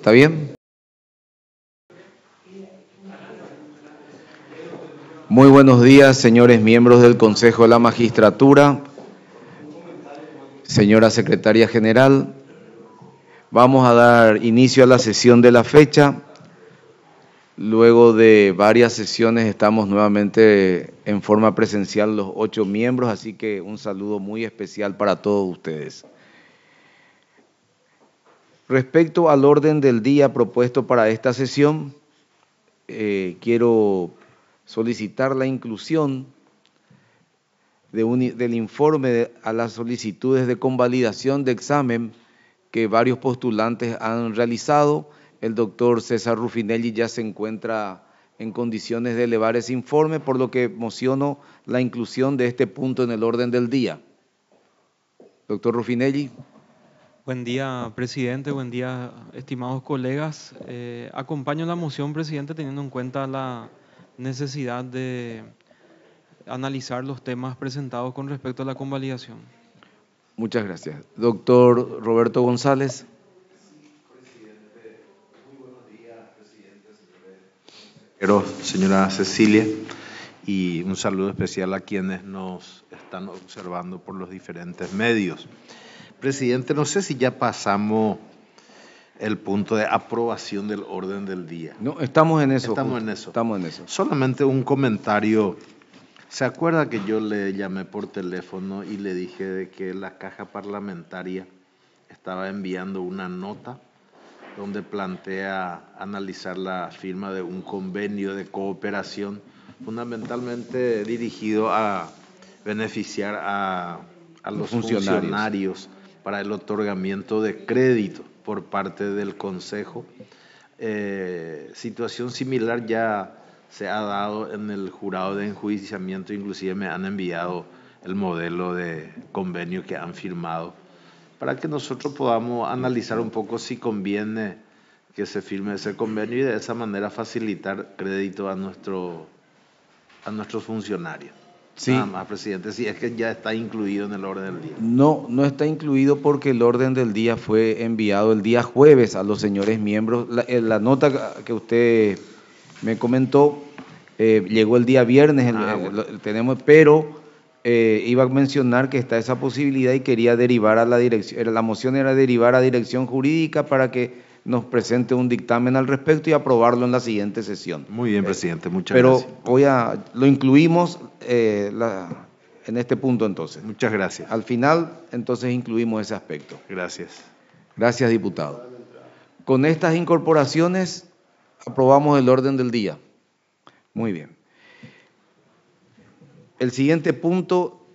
¿Está bien? Muy buenos días, señores miembros del Consejo de la Magistratura, señora secretaria general. Vamos a dar inicio a la sesión de la fecha. Luego de varias sesiones estamos nuevamente en forma presencial los ocho miembros, así que un saludo muy especial para todos ustedes. Respecto al orden del día propuesto para esta sesión, eh, quiero solicitar la inclusión de del informe a las solicitudes de convalidación de examen que varios postulantes han realizado. El doctor César Rufinelli ya se encuentra en condiciones de elevar ese informe, por lo que mociono la inclusión de este punto en el orden del día. Doctor Rufinelli. Buen día, presidente. Buen día, estimados colegas. Eh, acompaño la moción, presidente, teniendo en cuenta la, necesidad de analizar los temas presentados con respecto a la convalidación. Muchas gracias. Doctor Roberto González. Presidente, Pero, señora Cecilia, y un saludo especial a quienes nos están observando por los diferentes medios. Presidente, no sé si ya pasamos el punto de aprobación del orden del día. No, estamos en eso. Estamos en eso. Estamos en eso. Solamente un comentario. ¿Se acuerda que yo le llamé por teléfono y le dije de que la caja parlamentaria estaba enviando una nota donde plantea analizar la firma de un convenio de cooperación fundamentalmente dirigido a beneficiar a, los, funcionarios. funcionarios para el otorgamiento de crédito? por parte del Consejo. Eh, situación similar ya se ha dado en el jurado de enjuiciamiento, inclusive me han enviado el modelo de convenio que han firmado para que nosotros podamos analizar un poco si conviene que se firme ese convenio y de esa manera facilitar crédito a, a nuestros funcionarios. Sí. Ah, más, presidente, si es que ya está incluido en el orden del día. No, no está incluido porque el orden del día fue enviado el día jueves a los señores miembros. La, eh, la nota que usted me comentó eh, llegó el día viernes, ah, eh, tenemos, pero iba a mencionar que está esa posibilidad y quería derivar a la dirección, la moción era derivar a dirección jurídica para que nos presente un dictamen al respecto y aprobarlo en la siguiente sesión. Muy bien, eh, presidente, muchas gracias. Pero voy a, lo incluimos eh, en este punto entonces. Muchas gracias. Al final, entonces incluimos ese aspecto. Gracias. Gracias, diputado. Con estas incorporaciones aprobamos el orden del día. Muy bien. El siguiente punto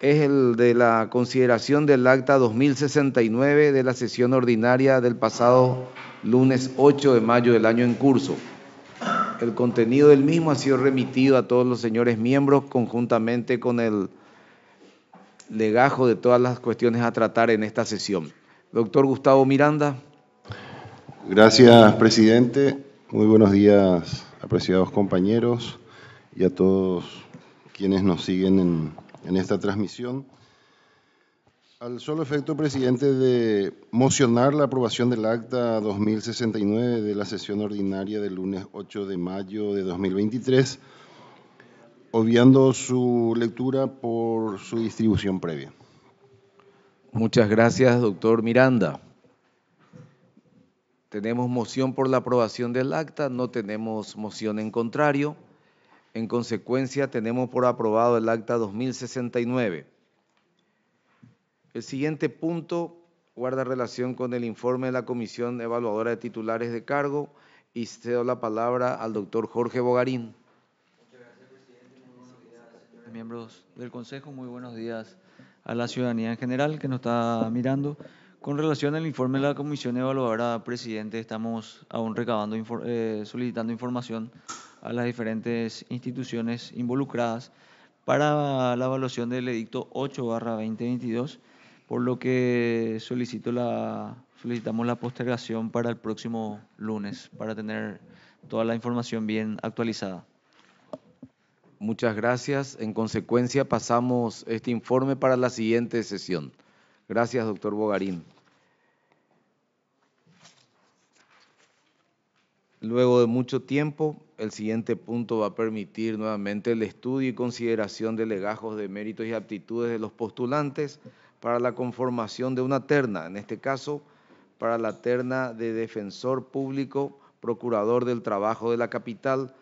es el de la consideración del acta 2069 de la sesión ordinaria del pasado lunes 8 de mayo del año en curso. El contenido del mismo ha sido remitido a todos los señores miembros conjuntamente con el legajo de todas las cuestiones a tratar en esta sesión. Doctor Gustavo Miranda. Gracias, presidente. Muy buenos días, apreciados compañeros y a todos quienes nos siguen en en esta transmisión al solo efecto, presidente, de mocionar la aprobación del acta 2069 de la sesión ordinaria del lunes 8 de mayo de 2023, obviando su lectura por su distribución previa. Muchas gracias, doctor Miranda. Tenemos moción por la aprobación del acta, no tenemos moción en contrario. En consecuencia, tenemos por aprobado el acta 2069. El siguiente punto guarda relación con el informe de la Comisión Evaluadora de Titulares de Cargo y cedo la palabra al doctor Jorge Bogarín. Muchas gracias, presidente. Muy buenos días, miembros del Consejo, muy buenos días a la ciudadanía en general que nos está mirando. Con relación al informe de la Comisión Evaluadora, presidente, estamos aún recabando, eh, solicitando información a las diferentes instituciones involucradas para la evaluación del edicto 8-2022, por lo que solicito la, solicitamos la postergación para el próximo lunes, para tener toda la información bien actualizada. Muchas gracias. En consecuencia, pasamos este informe para la siguiente sesión. Gracias, doctor Bogarín. Luego de mucho tiempo, el siguiente punto va a permitir nuevamente el estudio y consideración de legajos de méritos y aptitudes de los postulantes para la conformación de una terna, en este caso para la terna de defensor público, procurador del trabajo de la capital,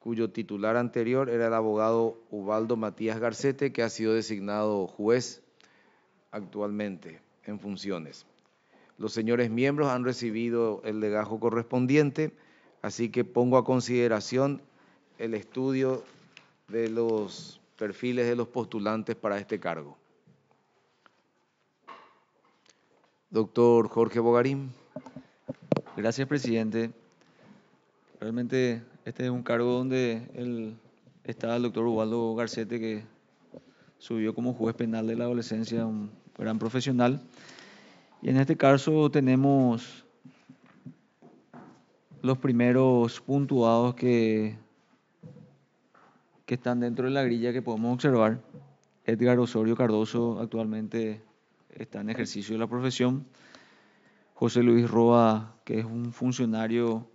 cuyo titular anterior era el abogado Ubaldo Matías Garcete, que ha sido designado juez actualmente en funciones. Los señores miembros han recibido el legajo correspondiente, así que pongo a consideración el estudio de los perfiles de los postulantes para este cargo. Doctor Jorge Bogarín. Gracias, presidente. Realmente este es un cargo donde está el doctor Ubaldo Garcete, que subió como juez penal de la adolescencia, un gran profesional. Y en este caso tenemos los primeros puntuados que, que están dentro de la grilla que podemos observar. Edgar Osorio Cardoso actualmente está en ejercicio de la profesión. José Luis Roa, que es un funcionario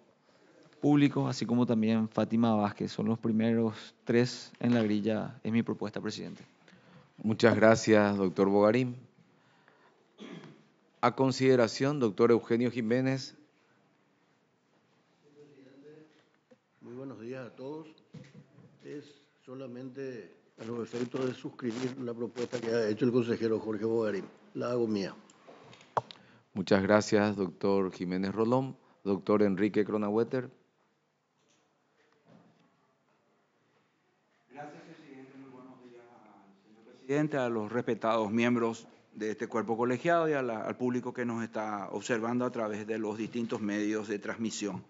público, así como también Fátima Vázquez. Son los primeros tres en la grilla, es mi propuesta, presidente. Muchas gracias, doctor Bogarín a consideración, doctor Eugenio Jiménez. Muy buenos días a todos. Es solamente a los efectos de suscribir la propuesta que ha hecho el consejero Jorge Bogarín. La hago mía. Muchas gracias, doctor Jiménez Rolón. Doctor Enrique Kronawetter. Gracias, presidente. Muy buenos días, señor presidente, a los respetados miembros de este cuerpo colegiado y al público que nos está observando a través de los distintos medios de transmisión.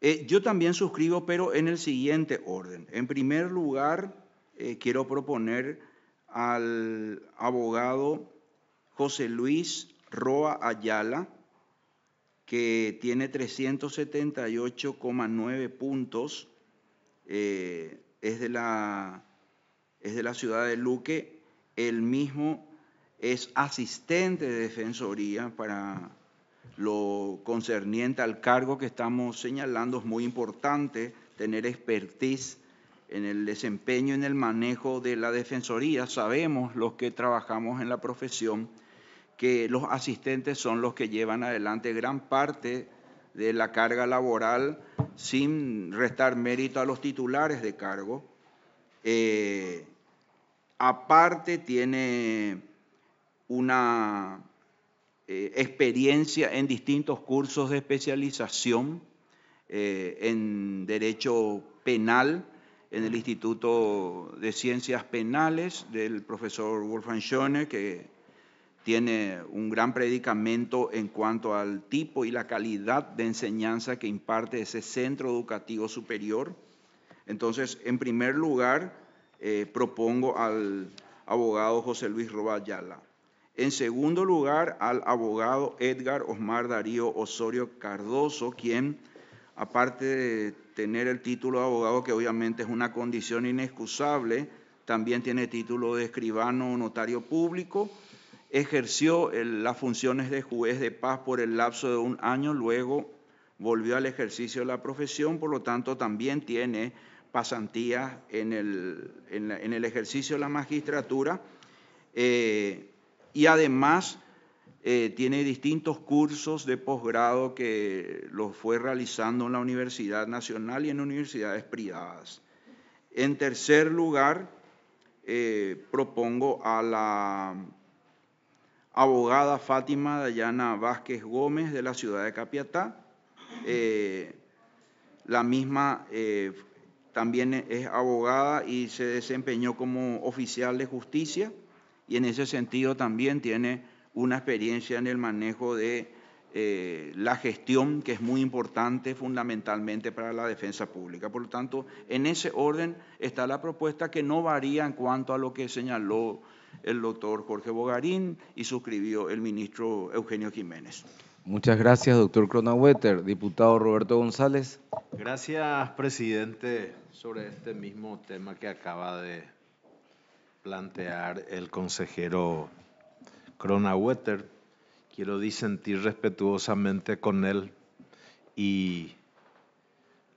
Eh, yo también suscribo, pero en el siguiente orden. En primer lugar, eh, quiero proponer al abogado José Luis Roa Ayala, que tiene 378,9 puntos, eh, es, de la, es de la ciudad de Luque, el mismo es asistente de defensoría para lo concerniente al cargo que estamos señalando. Es muy importante tener expertise en el desempeño, en el manejo de la defensoría. Sabemos los que trabajamos en la profesión que los asistentes son los que llevan adelante gran parte de la carga laboral sin restar mérito a los titulares de cargo. Eh, aparte tiene una eh, experiencia en distintos cursos de especialización eh, en Derecho Penal en el Instituto de Ciencias Penales del profesor Wolfgang Schöne, que tiene un gran predicamento en cuanto al tipo y la calidad de enseñanza que imparte ese centro educativo superior. Entonces, en primer lugar, eh, propongo al abogado José Luis Robayala. En segundo lugar, al abogado Edgar Osmar Darío Osorio Cardoso, quien, aparte de tener el título de abogado, que obviamente es una condición inexcusable, también tiene título de escribano o notario público, ejerció las funciones de juez de paz por el lapso de un año, luego volvió al ejercicio de la profesión, por lo tanto también tiene pasantías en el, el ejercicio de la magistratura. Eh, y además eh, tiene distintos cursos de posgrado que los fue realizando en la Universidad Nacional y en universidades privadas. En tercer lugar, eh, propongo a la abogada Fátima Dayana Vázquez Gómez de la ciudad de Capiatá. Eh, la misma también es abogada y se desempeñó como oficial de justicia y en ese sentido también tiene una experiencia en el manejo de eh, la gestión, que es muy importante fundamentalmente para la defensa pública. Por lo tanto, en ese orden está la propuesta que no varía en cuanto a lo que señaló el doctor Jorge Bogarín y suscribió el ministro Eugenio Jiménez. Muchas gracias, doctor Cronawetter. Diputado Roberto González. Gracias, presidente, sobre este mismo tema que acaba de plantear el consejero Cronawetter. Quiero disentir respetuosamente con él y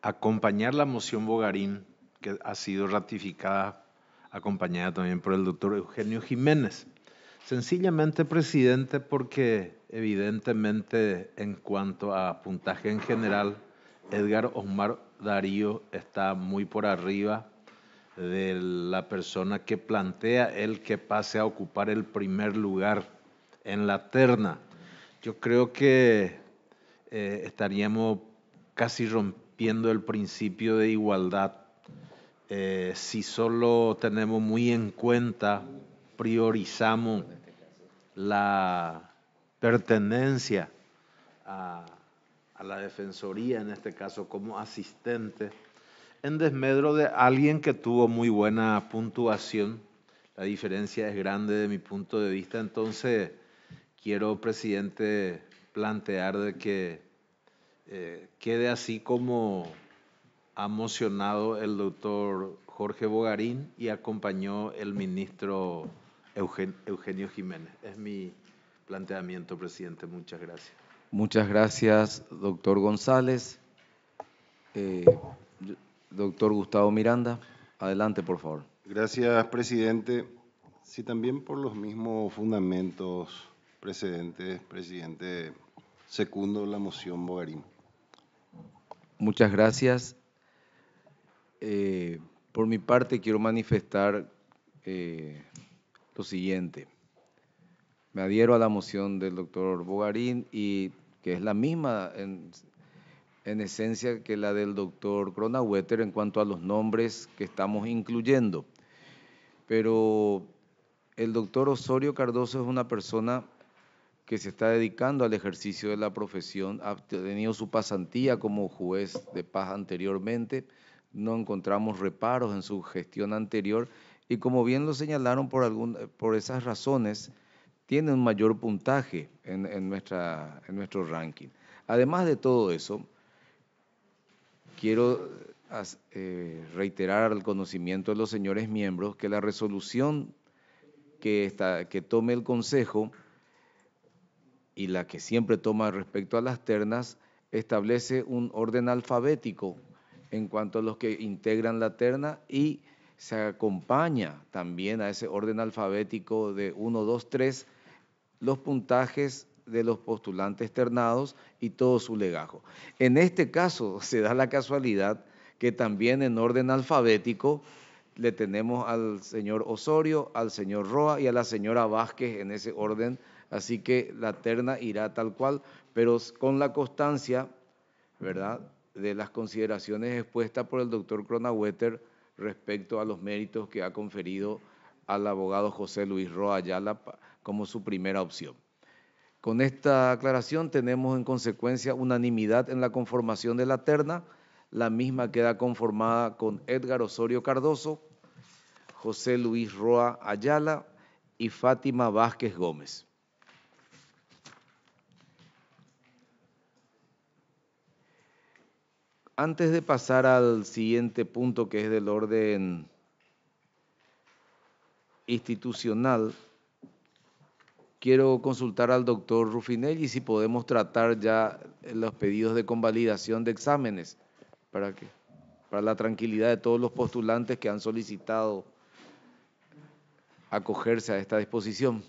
acompañar la moción Bogarín, que ha sido ratificada, acompañada también por el doctor Eugenio Jiménez. Sencillamente, presidente, porque evidentemente en cuanto a puntaje en general, Edgar Osmar Darío está muy por arriba de la persona que plantea el que pase a ocupar el primer lugar en la terna. Yo creo que eh, estaríamos casi rompiendo el principio de igualdad eh, si solo tenemos muy en cuenta, priorizamos la pertenencia a la defensoría, en este caso como asistente en desmedro de alguien que tuvo muy buena puntuación. La diferencia es grande de mi punto de vista, entonces quiero, presidente, plantear de que eh, quede así como ha mocionado el doctor Jorge Bogarín y acompañó el ministro Eugenio Jiménez. Es mi planteamiento, presidente. Muchas gracias. Muchas gracias, doctor González. Eh, Doctor Gustavo Miranda, adelante, por favor. Gracias, presidente. Sí, también por los mismos fundamentos precedentes, presidente, segundo la moción Bogarín. Muchas gracias. Eh, por mi parte, quiero manifestar eh, lo siguiente. Me adhiero a la moción del doctor Bogarín y que es la misma en, en esencia que la del doctor Cronawetter en cuanto a los nombres que estamos incluyendo. Pero el doctor Osorio Cardoso es una persona que se está dedicando al ejercicio de la profesión, ha tenido su pasantía como juez de paz anteriormente, no encontramos reparos en su gestión anterior y como bien lo señalaron por, algún, por esas razones, tiene un mayor puntaje en, nuestra, en nuestro ranking. Además de todo eso, quiero eh, reiterar al conocimiento de los señores miembros que la resolución que, que tome el Consejo y la que siempre toma respecto a las ternas establece un orden alfabético en cuanto a los que integran la terna y se acompaña también a ese orden alfabético de 1, 2, 3 los puntajes de los postulantes ternados y todo su legajo. En este caso se da la casualidad que también en orden alfabético le tenemos al señor Osorio, al señor Roa y a la señora Vázquez en ese orden, así que la terna irá tal cual, pero con la constancia, ¿verdad?, de las consideraciones expuestas por el doctor Cronawetter respecto a los méritos que ha conferido al abogado José Luis Roa Ayala como su primera opción. Con esta aclaración tenemos en consecuencia unanimidad en la conformación de la terna. La misma queda conformada con Edgar Osorio Cardoso, José Luis Roa Ayala y Fátima Vázquez Gómez. Antes de pasar al siguiente punto que es del orden institucional, quiero consultar al doctor Rufinelli si podemos tratar ya los pedidos de convalidación de exámenes para que para la tranquilidad de todos los postulantes que han solicitado acogerse a esta disposición.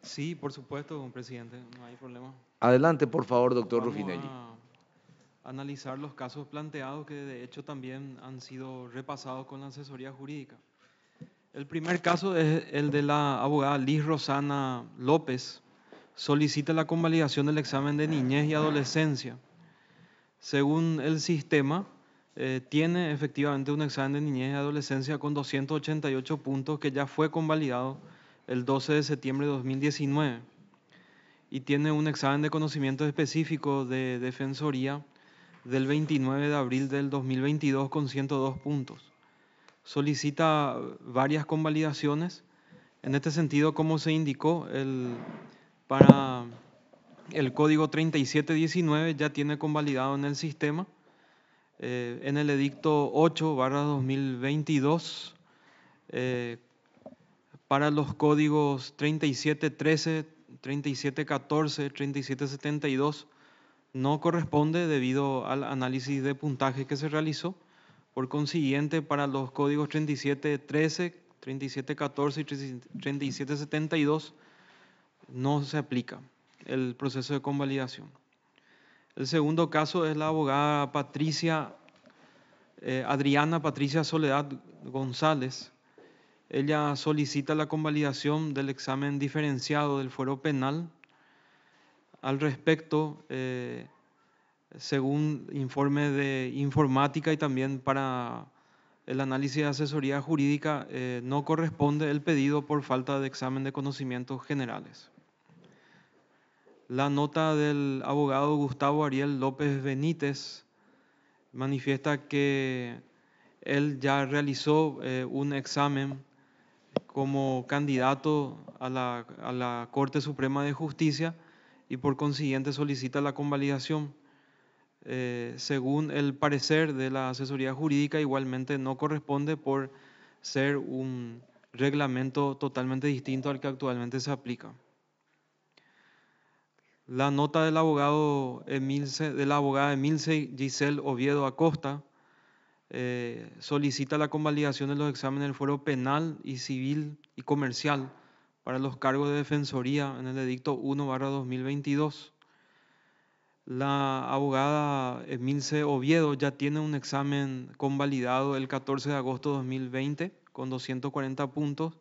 Sí, por supuesto, presidente, no hay problema. Adelante, por favor, doctor Rufinelli. analizar los casos planteados que de hecho también han sido repasados con la asesoría jurídica. El primer caso es el de la abogada Liz Rosana López. Solicita la convalidación del examen de niñez y adolescencia. Según el sistema, eh, tiene efectivamente un examen de niñez y adolescencia con 288 puntos que ya fue convalidado el 12 de septiembre de 2019 y tiene un examen de conocimiento específico de Defensoría del 29 de abril del 2022 con 102 puntos solicita varias convalidaciones. En este sentido, como se indicó, el, para el código 3719 ya tiene convalidado en el sistema. Eh, en el edicto 8 barra 2022, eh, para los códigos 3713, 3714, 3772, no corresponde debido al análisis de puntaje que se realizó por consiguiente, para los códigos 3713, 3714 y 3772 no se aplica el proceso de convalidación. El segundo caso es la abogada Patricia, eh, Adriana Patricia Soledad González. Ella solicita la convalidación del examen diferenciado del fuero penal. Al respecto, eh, según informe de informática y también para el análisis de asesoría jurídica, eh, no corresponde el pedido por falta de examen de conocimientos generales. La nota del abogado Gustavo Ariel López Benítez manifiesta que él ya realizó eh, un examen como candidato a la Corte Suprema de Justicia y por consiguiente solicita la convalidación. Eh, según el parecer de la asesoría jurídica, igualmente no corresponde por ser un reglamento totalmente distinto al que actualmente se aplica. La nota del abogado Emilce, de la abogada Emilce Giselle Oviedo Acosta eh, solicita la convalidación de los exámenes del foro penal y civil y comercial para los cargos de defensoría en el edicto 1 2022 la abogada Emilce Oviedo ya tiene un examen convalidado el 14 de agosto de 2020 con 240 puntos.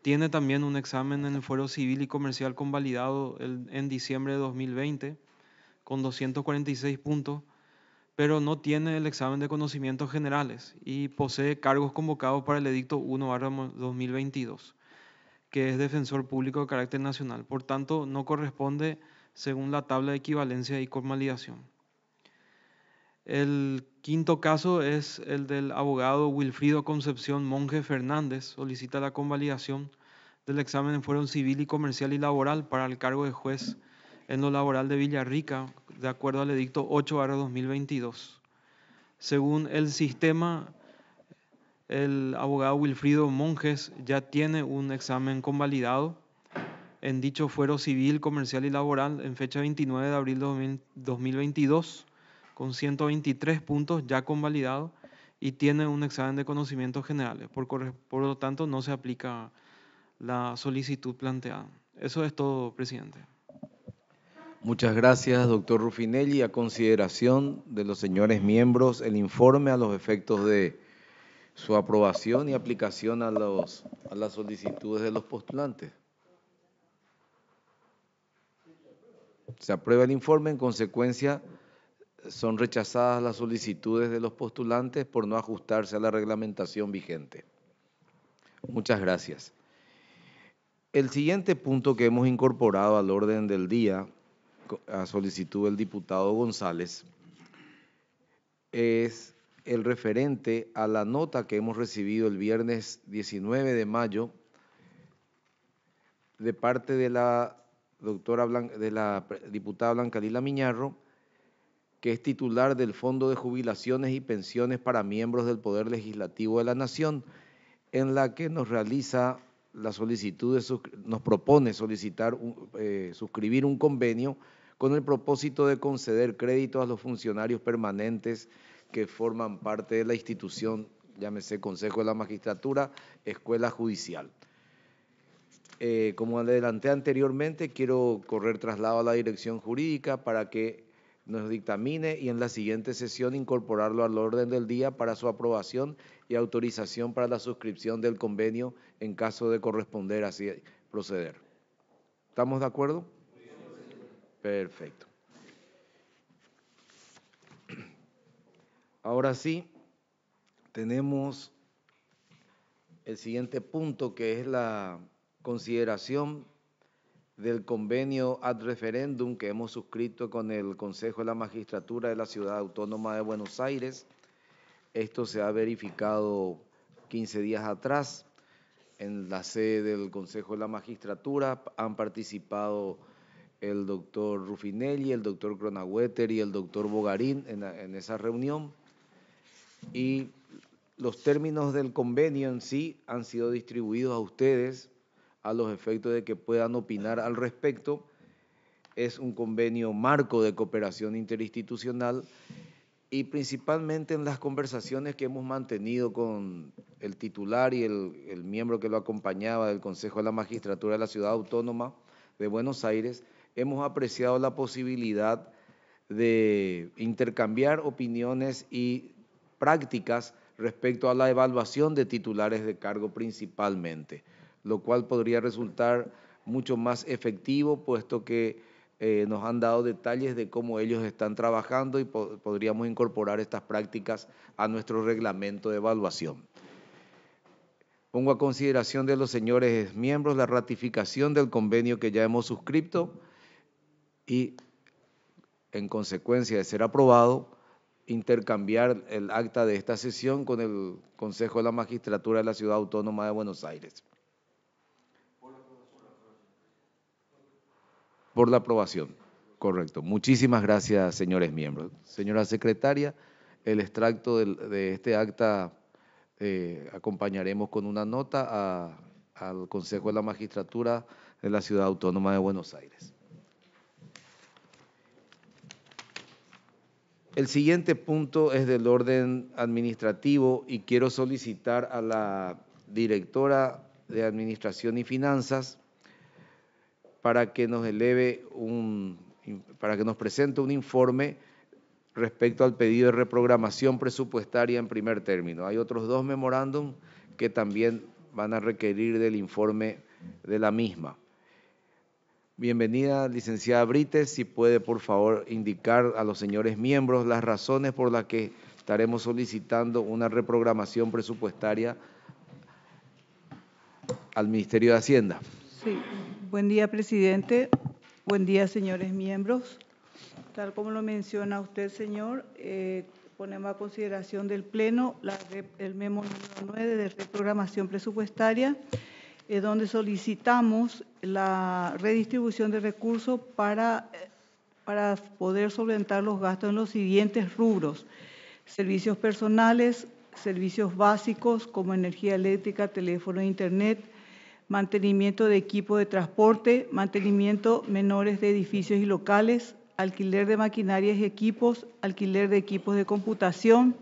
Tiene también un examen en el Fuero Civil y Comercial convalidado en diciembre de 2020 con 246 puntos, pero no tiene el examen de conocimientos generales y posee cargos convocados para el Edicto 1-2022, que es defensor público de carácter nacional. Por tanto, no corresponde según la tabla de equivalencia y convalidación. El quinto caso es el del abogado Wilfrido Concepción Monge Fernández. Solicita la convalidación del examen en fuero civil y comercial y laboral para el cargo de juez en lo laboral de Villarrica, de acuerdo al edicto 8-2022. Según el sistema, el abogado Wilfrido Monjes ya tiene un examen convalidado en dicho fuero civil, comercial y laboral en fecha 29 de abril de 2022 con 123 puntos ya convalidados y tiene un examen de conocimientos generales. Por, lo tanto, no se aplica la solicitud planteada. Eso es todo, presidente. Muchas gracias, doctor Rufinelli. A consideración de los señores miembros, el informe a los efectos de su aprobación y aplicación a las solicitudes de los postulantes. Se aprueba el informe, en consecuencia son rechazadas las solicitudes de los postulantes por no ajustarse a la reglamentación vigente. Muchas gracias. El siguiente punto que hemos incorporado al orden del día, a solicitud del diputado González, es el referente a la nota que hemos recibido el viernes 19 de mayo de parte de la doctora de la diputada Blanca Lila Miñarro, que es titular del Fondo de Jubilaciones y Pensiones para Miembros del Poder Legislativo de la Nación, en la que nos realiza la solicitud, nos propone solicitar, eh, suscribir un convenio con el propósito de conceder crédito a los funcionarios permanentes que forman parte de la institución, llámese Consejo de la Magistratura, Escuela Judicial. Eh, como adelanté anteriormente, quiero correr traslado a la dirección jurídica para que nos dictamine y en la siguiente sesión incorporarlo al orden del día para su aprobación y autorización para la suscripción del convenio en caso de corresponder así proceder. ¿Estamos de acuerdo? Perfecto. Ahora sí, tenemos el siguiente punto que es la consideración del convenio ad referendum que hemos suscrito con el Consejo de la Magistratura de la Ciudad Autónoma de Buenos Aires. Esto se ha verificado 15 días atrás en la sede del Consejo de la Magistratura. Han participado el doctor Rufinelli, el doctor Cronawetter y el doctor Bogarín en, en esa reunión. Y los términos del convenio en sí han sido distribuidos a ustedes a los efectos de que puedan opinar al respecto. Es un convenio marco de cooperación interinstitucional y principalmente en las conversaciones que hemos mantenido con el titular y el, el miembro que lo acompañaba del Consejo de la Magistratura de la Ciudad Autónoma de Buenos Aires, hemos apreciado la posibilidad de intercambiar opiniones y prácticas respecto a la evaluación de titulares de cargo principalmente lo cual podría resultar mucho más efectivo, puesto que eh, nos han dado detalles de cómo ellos están trabajando y podríamos incorporar estas prácticas a nuestro reglamento de evaluación. Pongo a consideración de los señores miembros la ratificación del convenio que ya hemos suscrito y, en consecuencia de ser aprobado, intercambiar el acta de esta sesión con el Consejo de la Magistratura de la Ciudad Autónoma de Buenos Aires. Por la aprobación. Correcto. Muchísimas gracias, señores miembros. Señora secretaria, el extracto de, este acta eh, acompañaremos con una nota al Consejo de la Magistratura de la Ciudad Autónoma de Buenos Aires. El siguiente punto es del orden administrativo y quiero solicitar a la directora de Administración y Finanzas para que nos eleve un, para que nos presente un informe respecto al pedido de reprogramación presupuestaria en primer término. Hay otros dos memorándum que también van a requerir del informe de la misma. Bienvenida, licenciada Brites, si puede por favor indicar a los señores miembros las razones por las que estaremos solicitando una reprogramación presupuestaria al Ministerio de Hacienda. Sí, Buen día, presidente. Buen día, señores miembros. Tal como lo menciona usted, señor, eh, ponemos a consideración del Pleno el memo número 9 de reprogramación presupuestaria, eh, donde solicitamos la redistribución de recursos para, eh, para poder solventar los gastos en los siguientes rubros. Servicios personales, servicios básicos como energía eléctrica, teléfono e internet, mantenimiento de equipos de transporte, mantenimiento menores de edificios y locales, alquiler de maquinarias y equipos, alquiler de equipos de computación,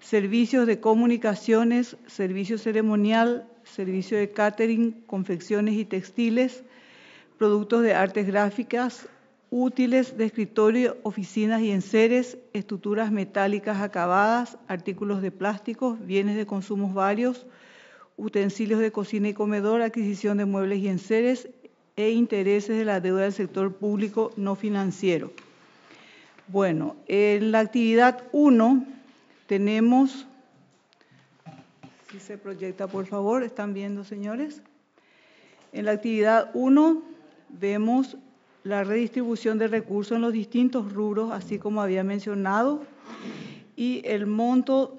servicios de comunicaciones, servicio ceremonial, servicio de catering, confecciones y textiles, productos de artes gráficas, útiles de escritorio, oficinas y enseres, estructuras metálicas acabadas, artículos de plástico, bienes de consumo varios, utensilios de cocina y comedor, adquisición de muebles y enseres e intereses de la deuda del sector público no financiero. Bueno, en la actividad 1 tenemos, si se proyecta por favor, ¿están viendo señores? En la actividad 1 vemos la redistribución de recursos en los distintos rubros, así como había mencionado, y el monto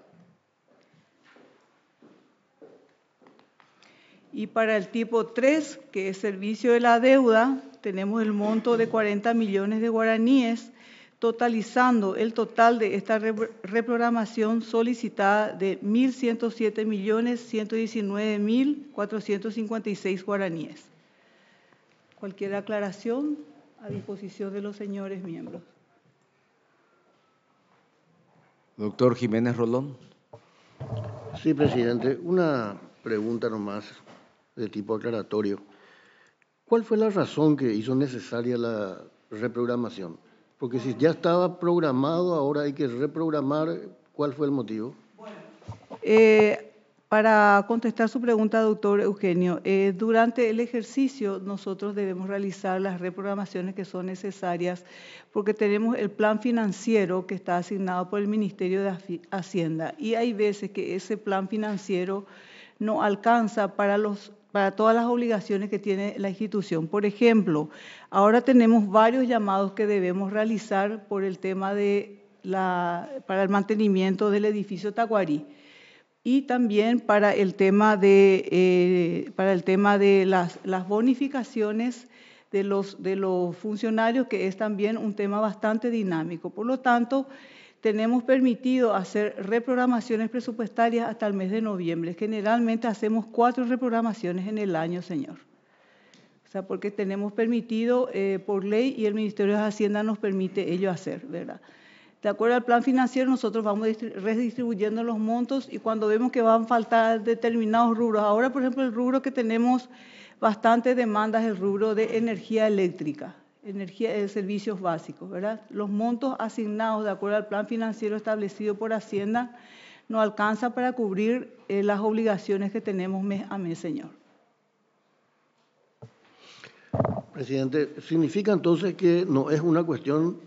Y para el tipo 3, que es servicio de la deuda, tenemos el monto de 40 millones de guaraníes, totalizando el total de esta reprogramación solicitada de 1.107 millones guaraníes. Cualquier aclaración a disposición de los señores miembros. Doctor Jiménez Rolón. Sí, presidente. Una pregunta nomás de tipo aclaratorio. ¿Cuál fue la razón que hizo necesaria la reprogramación? Porque si ya estaba programado, ahora hay que reprogramar. ¿Cuál fue el motivo? Eh, para contestar su pregunta, doctor Eugenio, eh, durante el ejercicio nosotros debemos realizar las reprogramaciones que son necesarias porque tenemos el plan financiero que está asignado por el Ministerio de Hacienda y hay veces que ese plan financiero no alcanza para los para todas las obligaciones que tiene la institución. Por ejemplo, ahora tenemos varios llamados que debemos realizar por el tema de la, para el mantenimiento del edificio Taguarí y también para el tema de, eh, para el tema de las, las bonificaciones de los, de los funcionarios, que es también un tema bastante dinámico. Por lo tanto, tenemos permitido hacer reprogramaciones presupuestarias hasta el mes de noviembre. Generalmente hacemos cuatro reprogramaciones en el año, señor. O sea, porque tenemos permitido eh, por ley y el Ministerio de Hacienda nos permite ello hacer, ¿verdad? De acuerdo al plan financiero, nosotros vamos redistribuyendo los montos y cuando vemos que van a faltar determinados rubros, ahora por ejemplo el rubro que tenemos bastante demanda es el rubro de energía eléctrica, energía, eh, servicios básicos. ¿verdad? Los montos asignados de acuerdo al plan financiero establecido por Hacienda no alcanza para cubrir eh, las obligaciones que tenemos mes a mes, señor. Presidente, ¿significa entonces que no es una cuestión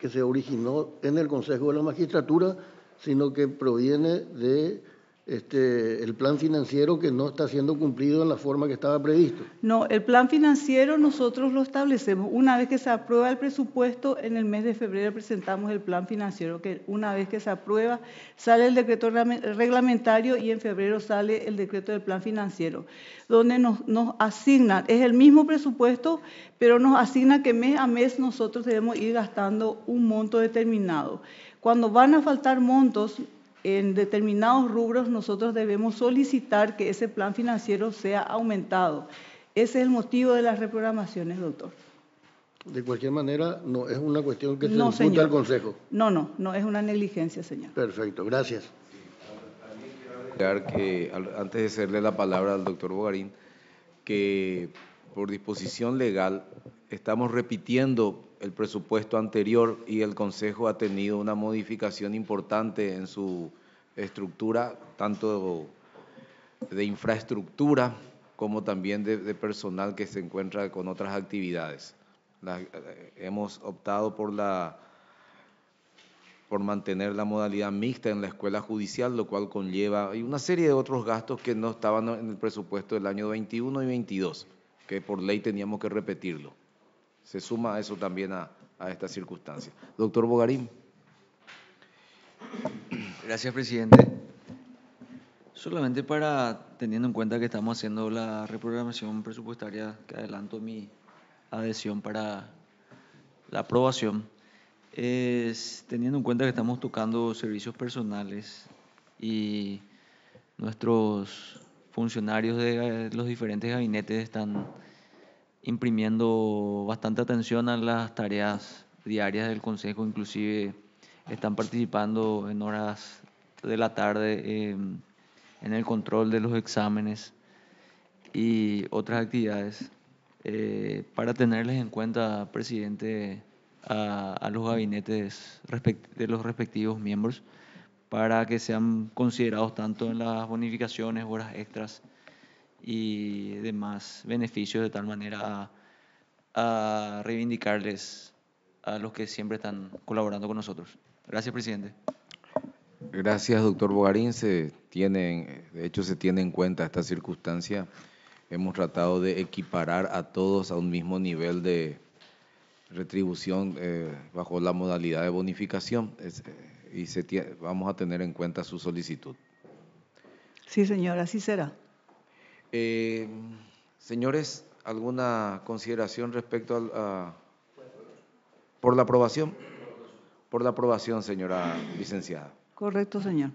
que se originó en el Consejo de la Magistratura, sino que proviene de este, el plan financiero que no está siendo cumplido en la forma que estaba previsto. No, el plan financiero nosotros lo establecemos. Una vez que se aprueba el presupuesto, en el mes de febrero presentamos el plan financiero, que una vez que se aprueba, sale el decreto reglamentario y en febrero sale el decreto del plan financiero, donde nos, nos asignan, es el mismo presupuesto, pero nos asigna que mes a mes nosotros debemos ir gastando un monto determinado. Cuando van a faltar montos, en determinados rubros nosotros debemos solicitar que ese plan financiero sea aumentado. Ese es el motivo de las reprogramaciones, doctor. De cualquier manera, no es una cuestión que se no, al Consejo. No, no, no es una negligencia, señor. Perfecto, gracias. Que, antes de hacerle la palabra al doctor Bogarín, que por disposición legal estamos repitiendo el presupuesto anterior y el Consejo ha tenido una modificación importante en su estructura, tanto de infraestructura como también de, personal que se encuentra con otras actividades. Eh, hemos optado por la por mantener la modalidad mixta en la escuela judicial, lo cual conlleva una serie de otros gastos que no estaban en el presupuesto del año 21 y 22, que por ley teníamos que repetirlo se suma eso también a, esta estas circunstancias. Doctor Bogarín. Gracias, presidente. Solamente para, teniendo en cuenta que estamos haciendo la reprogramación presupuestaria, que adelanto mi adhesión para la aprobación, es teniendo en cuenta que estamos tocando servicios personales y nuestros funcionarios de los diferentes gabinetes están imprimiendo bastante atención a las tareas diarias del Consejo, inclusive están participando en horas de la tarde em, en el control de los exámenes y otras actividades eh, para tenerles en cuenta, presidente, a, a los gabinetes de los respectivos miembros para que sean considerados tanto en las bonificaciones, horas extras y demás beneficios de tal manera a, reivindicarles a los que siempre están colaborando con nosotros. Gracias, presidente. Gracias, doctor Bogarín. Se tienen, de hecho, se tiene en cuenta esta circunstancia. Hemos tratado de equiparar a todos a un mismo nivel de retribución eh, bajo la modalidad de bonificación eh, y se vamos a tener en cuenta su solicitud. Sí, señora, así será. Eh, señores, ¿alguna consideración respecto al, a... por la aprobación? Por la aprobación, señora licenciada. Correcto, señor.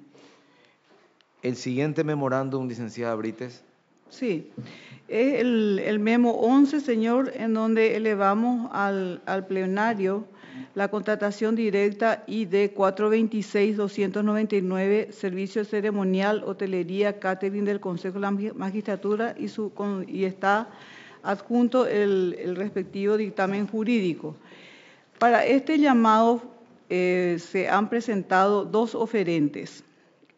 El siguiente memorándum, licenciada Brites. Sí, es el, memo 11, señor, en donde elevamos al plenario la contratación directa y de 426-299, servicio ceremonial, hotelería, catering del Consejo de la Magistratura y, y está adjunto el, respectivo dictamen jurídico. Para este llamado eh, se han presentado dos oferentes.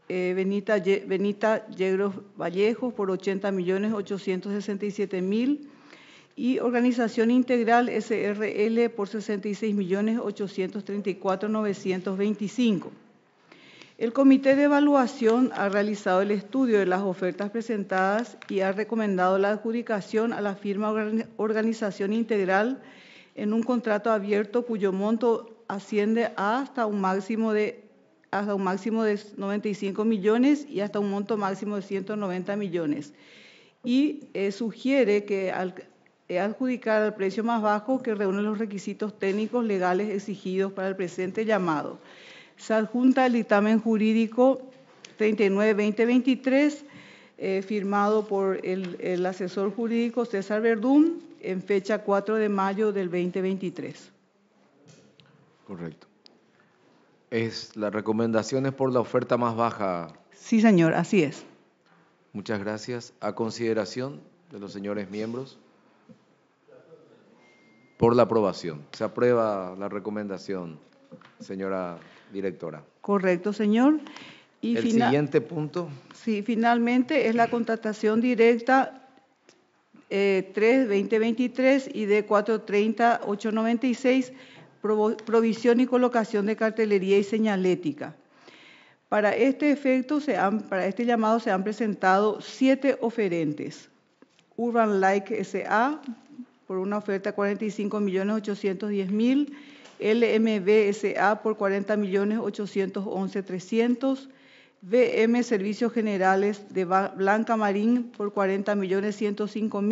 Eh, Benita, Benita Yegros Vallejo, por 80.867.000 y Organización Integral SRL por 66.834.925. El Comité de Evaluación ha realizado el estudio de las ofertas presentadas y ha recomendado la adjudicación a la firma Organización Integral en un contrato abierto cuyo monto asciende hasta un máximo de hasta un máximo de 95 millones y hasta un monto máximo de 190 millones. Y eh, sugiere que al, eh, adjudicar al precio más bajo que reúne los requisitos técnicos legales exigidos para el presente llamado. Se adjunta el dictamen jurídico 39-2023, eh, firmado por el, asesor jurídico César Verdún en fecha 4 de mayo del 2023. Correcto. Es, la recomendación es por la oferta más baja. Sí, señor, así es. Muchas gracias. A consideración de los señores miembros por la aprobación. Se aprueba la recomendación, señora directora. Correcto, señor. Y El siguiente punto. Sí, finalmente es la contratación directa eh, 3-2023 y de 430-896, provisión y colocación de cartelería y señalética. Para este efecto, se han, para este llamado se han presentado siete oferentes. Urban Like SA, por una oferta 45 millones 810 LMBSA por 40 millones BM Servicios Generales de Blanca Marín por 40 105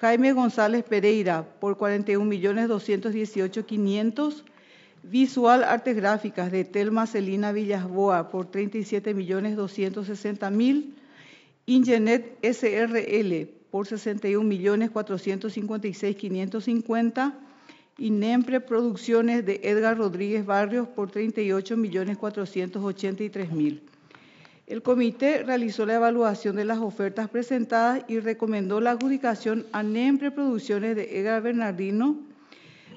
Jaime González Pereira por 41 Visual Artes Gráficas de Telma Celina Villasboa por 37 millones mil, Ingenet SRL por 61.456.550 y NEMPRE Producciones de Edgar Rodríguez Barrios por 38.483.000. El comité realizó la evaluación de las ofertas presentadas y recomendó la adjudicación a NEMPRE Producciones de Edgar Bernardino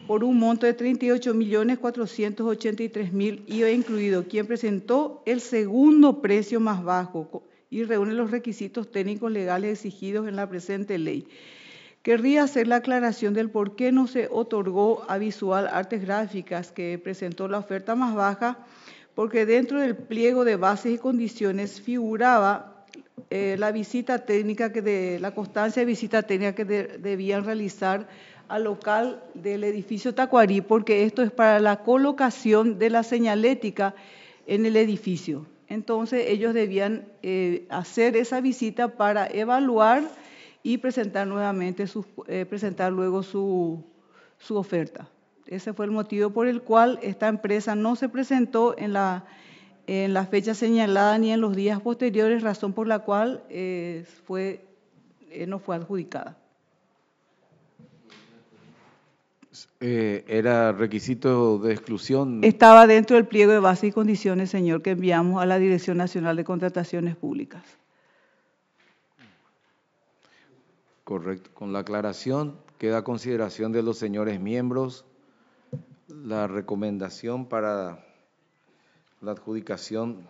por un monto de 38.483.000 ha incluido, quien presentó el segundo precio más bajo y reúne los requisitos técnicos legales exigidos en la presente ley. Querría hacer la aclaración del por qué no se otorgó a Visual Artes Gráficas, que presentó la oferta más baja, porque dentro del pliego de bases y condiciones figuraba eh, la visita técnica que de, la constancia de visita técnica que debían realizar al local del edificio Tacuarí, porque esto es para la colocación de la señalética en el edificio. Entonces ellos debían eh, hacer esa visita para evaluar y presentar nuevamente su, eh, presentar luego su, oferta. Ese fue el motivo por el cual esta empresa no se presentó en la, fecha señalada ni en los días posteriores, razón por la cual eh, no fue adjudicada. Eh, ¿Era requisito de exclusión? Estaba dentro del pliego de bases y condiciones, señor, que enviamos a la Dirección Nacional de Contrataciones Públicas. Correcto. Con la aclaración, queda consideración de los señores miembros la recomendación para la adjudicación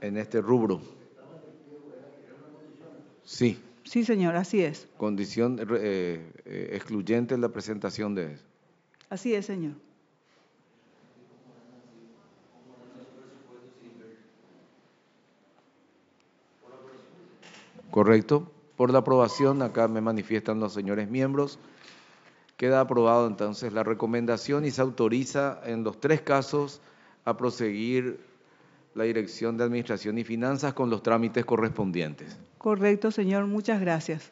en este rubro. Sí. Sí, señor, así es. Condición eh, eh, excluyente en la presentación de eso. Así es, señor. Correcto. Por la aprobación, acá me manifiestan los señores miembros. Queda aprobado entonces la recomendación y se autoriza en los tres casos a proseguir la Dirección de Administración y Finanzas con los trámites correspondientes. Correcto, señor. Muchas gracias.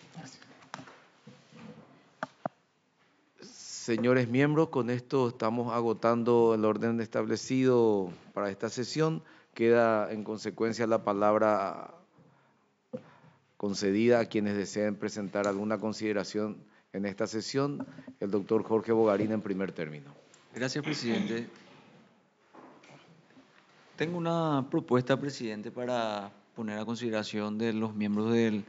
Señores miembros, con esto estamos agotando el orden establecido para esta sesión. Queda en consecuencia la palabra concedida a quienes deseen presentar alguna consideración en esta sesión. El doctor Jorge Bogarín en primer término. Gracias, presidente. Tengo una propuesta, presidente, para poner a consideración de los miembros del,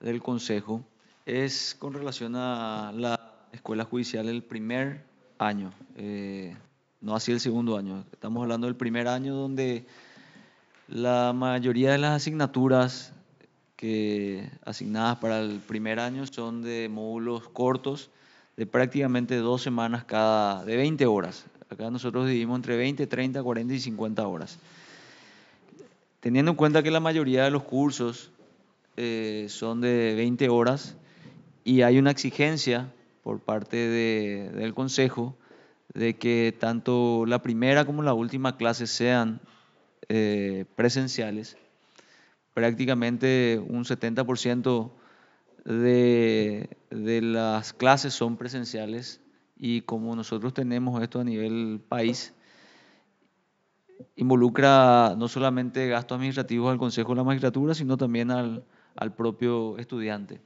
del Consejo es con relación a la escuela judicial el primer año, eh, no así el segundo año. Estamos hablando del primer año donde la mayoría de las asignaturas que asignadas para el primer año son de módulos cortos de prácticamente dos semanas cada, de 20 horas. Acá nosotros dividimos entre 20, 30, 40 y 50 horas. Teniendo en cuenta que la mayoría de los cursos eh, son de 20 horas y hay una exigencia por parte del Consejo de que tanto la primera como la última clase sean eh, presenciales. Prácticamente un 70% de las clases son presenciales y como nosotros tenemos esto a nivel país, involucra no solamente gastos administrativos al Consejo de la Magistratura, sino también al, al propio estudiante.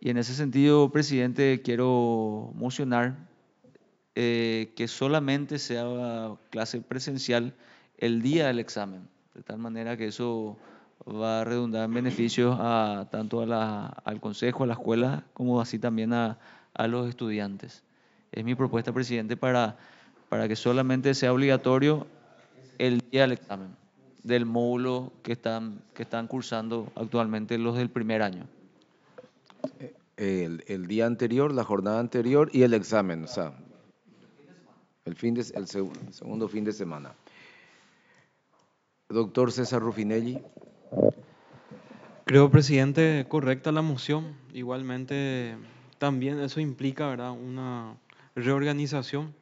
Y en ese sentido, presidente, quiero mocionar eh, que solamente sea clase presencial el día del examen, de tal manera que eso va a redundar en beneficios a, tanto al Consejo, a la escuela, como así también a, a los estudiantes. Es mi propuesta, presidente, para, para que solamente sea obligatorio el día del examen del módulo que están, que están cursando actualmente los del primer año. El, día anterior, la jornada anterior y el examen, o sea, el, fin de, el, segundo fin de semana. Doctor César Rufinelli. Creo, presidente, correcta la moción. Igualmente, también eso implica una reorganización.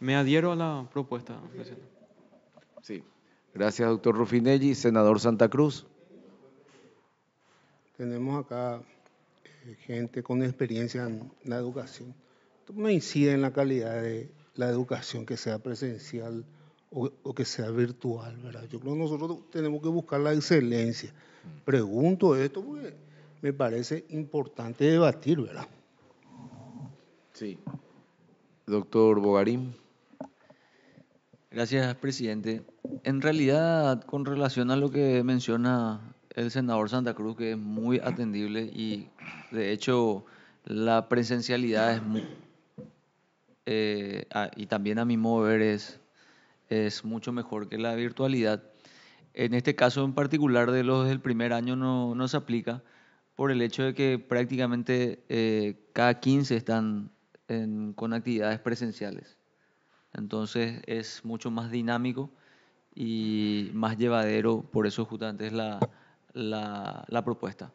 Me adhiero a la propuesta, presidente. Gracias, doctor Rufinelli. Senador Santa Cruz. Tenemos acá eh, gente con experiencia en la educación. No incide en la calidad de la educación, que sea presencial o, o que sea virtual, ¿verdad? Yo creo que nosotros tenemos que buscar la excelencia. Pregunto esto porque me parece importante debatir, ¿verdad? Sí. Doctor Bogarín. Gracias, presidente. En realidad, con relación a lo que menciona el senador Santa Cruz, que es muy atendible y de hecho la presencialidad es eh, y también a mi modo de ver es, mucho mejor que la virtualidad. En este caso en particular de los del primer año no, no se aplica por el hecho de que prácticamente eh, cada 15 están con actividades presenciales. Entonces es mucho más dinámico y más llevadero, por eso justamente es la, la, propuesta.